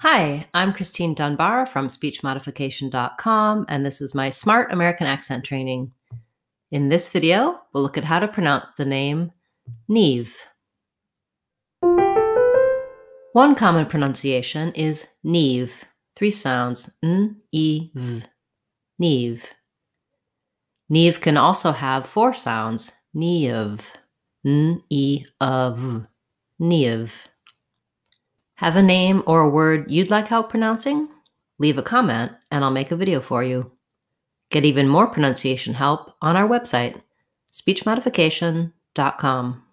Hi, I'm Christine Dunbar from speechmodification.com, and this is my Smart American Accent Training. In this video, we'll look at how to pronounce the name Neve. One common pronunciation is Neve, three sounds, N-E-V, Neve. Neve can also have four sounds, Neve, N-E-V, Neve. Have a name or a word you'd like help pronouncing? Leave a comment and I'll make a video for you. Get even more pronunciation help on our website, speechmodification.com.